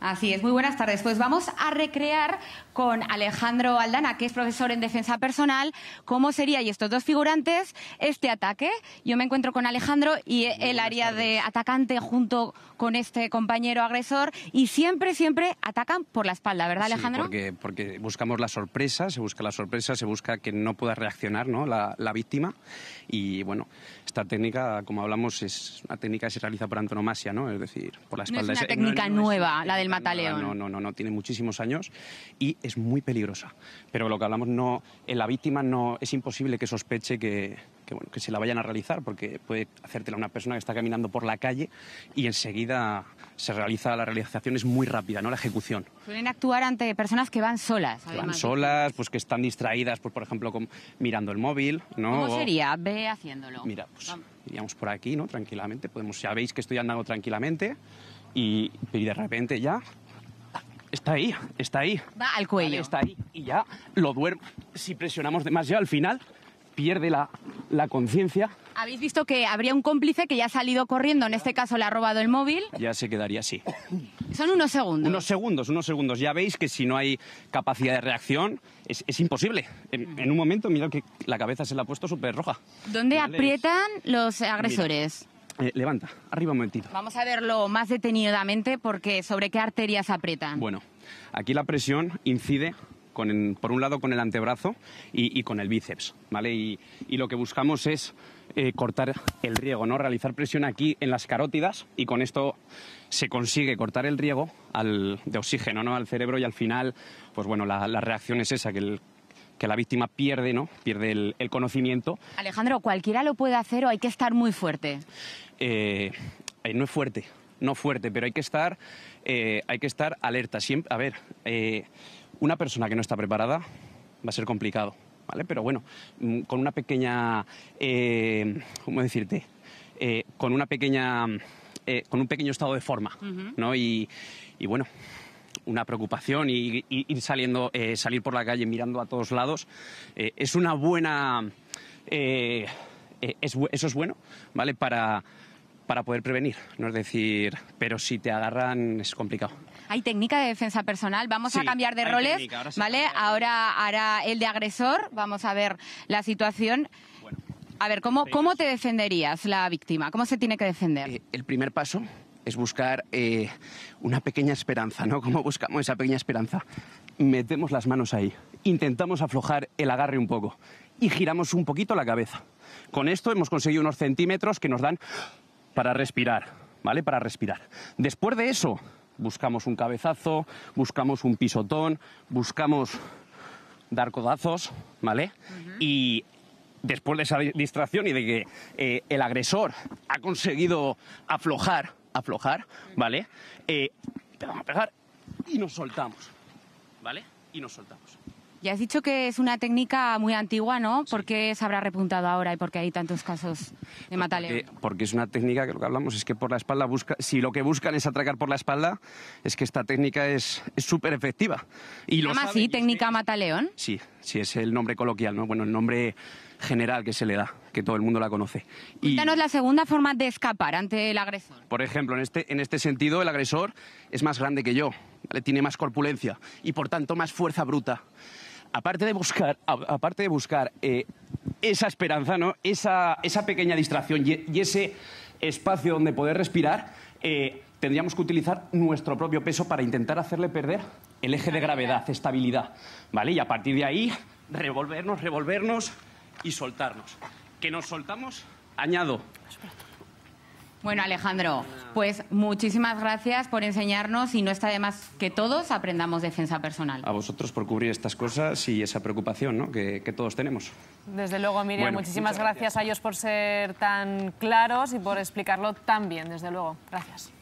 Así es, muy buenas tardes. Pues vamos a recrear con Alejandro Aldana, que es profesor en defensa personal, cómo sería, y estos dos figurantes, este ataque. Yo me encuentro con Alejandro y el área de atacante junto con este compañero agresor, y siempre, siempre atacan por la espalda, ¿verdad, Alejandro? Sí, porque, buscamos la sorpresa, se busca la sorpresa, se busca que no pueda reaccionar ¿no? La, víctima, y bueno, esta técnica, como hablamos, es una técnica que se realiza por antonomasia, ¿no? Es decir, por la espalda. es una técnica nueva, la del Mataleón. No, no, no, no, tiene muchísimos años y es muy peligrosa. Pero lo que hablamos, no, en la víctima no es imposible que sospeche que, que, se la vayan a realizar, porque puede hacértela una persona que está caminando por la calle y enseguida se realiza la realización es muy rápida, ¿no? La ejecución. Suelen actuar ante personas que van solas. Que van solas, pues que están distraídas, pues por ejemplo mirando el móvil, ¿no? ¿Cómo sería? Ve haciéndolo. Mira, pues iríamos por aquí, ¿no? Tranquilamente, podemos, ya veis que estoy andando tranquilamente y, de repente ya está ahí, está ahí. Va al cuello. está ahí y ya lo duerme. Si presionamos demasiado, ya al final pierde la, conciencia. Habéis visto que habría un cómplice que ya ha salido corriendo, en este caso le ha robado el móvil. Ya se quedaría así. Son unos segundos. Unos segundos, unos segundos. Ya veis que si no hay capacidad de reacción, es, imposible. Mm. En, un momento, mira que la cabeza se la ha puesto súper roja. ¿Dónde aprietan los agresores? Eh, levanta, arriba un momentito. Vamos a verlo más detenidamente porque sobre qué arterias aprietan. Bueno, aquí la presión incide con por un lado con el antebrazo y, con el bíceps, ¿vale? Y, lo que buscamos es eh, cortar el riego, ¿no? Realizar presión aquí en las carótidas y con esto se consigue cortar el riego de oxígeno, ¿no? Al cerebro y al final, pues bueno, la, la reacción es esa, que el que la víctima pierde, ¿no? Pierde el, conocimiento. Alejandro, ¿cualquiera lo puede hacer o hay que estar muy fuerte? Eh, eh, no es fuerte, no fuerte, pero hay que estar, eh, hay que estar alerta. Siempre, a ver, una persona que no está preparada va a ser complicado, ¿vale? Pero bueno, mm, con una pequeña, ¿cómo decirte? con una pequeña, con un pequeño estado de forma, ¿no? Y, y bueno, una preocupación y, ir saliendo, eh, salir por la calle mirando a todos lados. Eh, es una buena. Eh, eso es bueno, ¿vale? Para, para poder prevenir, no es decir, pero si te agarran es complicado. Hay técnica de defensa personal, vamos a cambiar de roles, ahora ¿vale? Ahora hará el de agresor, vamos a ver la situación. a ver, ¿cómo, ¿cómo te defenderías la víctima? ¿Cómo se tiene que defender? el primer paso es buscar eh, una pequeña esperanza, ¿no? Como buscamos esa pequeña esperanza? Metemos las manos ahí, intentamos aflojar el agarre un poco y giramos un poquito la cabeza. Con esto hemos conseguido unos centímetros que nos dan para respirar, ¿vale? Para respirar. Después de eso, buscamos un cabezazo, buscamos un pisotón, buscamos dar codazos, ¿vale? Y después de esa distracción y de que eh, el agresor ha conseguido aflojar aflojar, ¿vale? Eh, a y nos soltamos, ¿vale? Y nos soltamos. Ya has dicho que es una técnica muy antigua, ¿no? ¿Por qué se habrá repuntado ahora y por qué hay tantos casos de pues mataleón? Porque, es una técnica que lo que hablamos es que por la espalda busca, si lo que buscan es atracar por la espalda, es que esta técnica es súper efectiva. Y lo así, técnica mataleón? Sí, sí, es el nombre coloquial, ¿no? Bueno, el nombre general que se le da que todo el mundo la conoce. Cuéntanos la segunda forma de escapar ante el agresor. Por ejemplo, en este, en este sentido, el agresor es más grande que yo, tiene más corpulencia y por tanto más fuerza bruta. Aparte de buscar, aparte de buscar eh, esa esperanza, ¿no? esa, esa pequeña distracción y, ese espacio donde poder respirar, eh, tendríamos que utilizar nuestro propio peso para intentar hacerle perder el eje de gravedad, estabilidad. ¿vale? Y a partir de ahí, revolvernos, revolvernos y soltarnos que nos soltamos, añado. Bueno, Alejandro, pues muchísimas gracias por enseñarnos y no está de más que todos aprendamos defensa personal. A vosotros por cubrir estas cosas y esa preocupación que, todos tenemos. Desde luego, Miriam, muchísimas gracias. gracias a ellos por ser tan claros y por explicarlo tan bien, desde luego. Gracias.